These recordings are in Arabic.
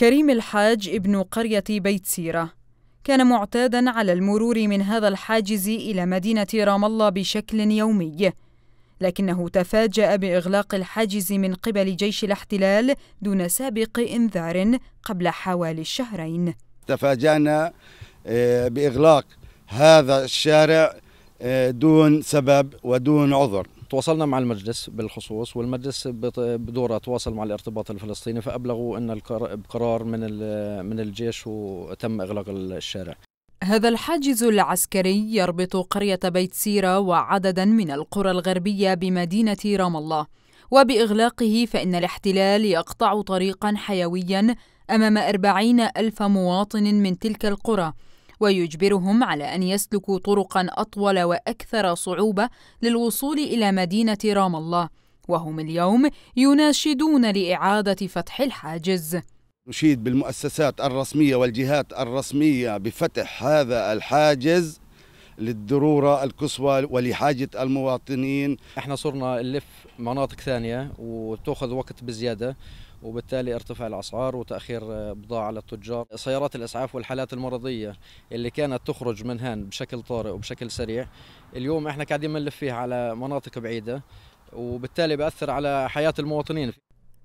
كريم الحاج ابن قرية بيت سيرة كان معتادا على المرور من هذا الحاجز إلى مدينة رام الله بشكل يومي لكنه تفاجأ بإغلاق الحاجز من قبل جيش الاحتلال دون سابق إنذار قبل حوالي شهرين تفاجأنا آه، بإغلاق هذا الشارع آه، دون سبب ودون عذر تواصلنا مع المجلس بالخصوص والمجلس بدوره تواصل مع الارتباط الفلسطيني فابلغوا ان القرار من من الجيش وتم اغلاق الشارع هذا الحاجز العسكري يربط قرية بيت سيرة وعددا من القرى الغربية بمدينة رام الله وبإغلاقه فإن الاحتلال يقطع طريقا حيويا أمام أربعين ألف مواطن من تلك القرى ويجبرهم على أن يسلكوا طرقا أطول وأكثر صعوبة للوصول إلى مدينة رام الله وهم اليوم يناشدون لإعادة فتح الحاجز نشيد بالمؤسسات الرسمية والجهات الرسمية بفتح هذا الحاجز للضرورة القصوى ولحاجة المواطنين احنا صرنا نلف مناطق ثانية وتأخذ وقت بزيادة وبالتالي ارتفاع الاسعار وتاخير بضاعه على التجار، سيارات الاسعاف والحالات المرضيه اللي كانت تخرج من هان بشكل طارئ وبشكل سريع، اليوم احنا قاعدين بنلف فيها على مناطق بعيده وبالتالي بأثر على حياه المواطنين.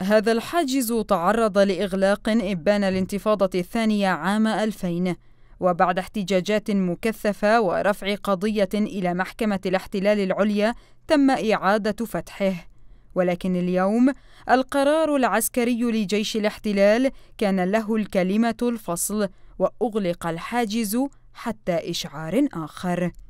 هذا الحاجز تعرض لاغلاق ابان الانتفاضه الثانيه عام 2000 وبعد احتجاجات مكثفة ورفع قضية إلى محكمة الاحتلال العليا تم إعادة فتحه ولكن اليوم القرار العسكري لجيش الاحتلال كان له الكلمة الفصل وأغلق الحاجز حتى إشعار آخر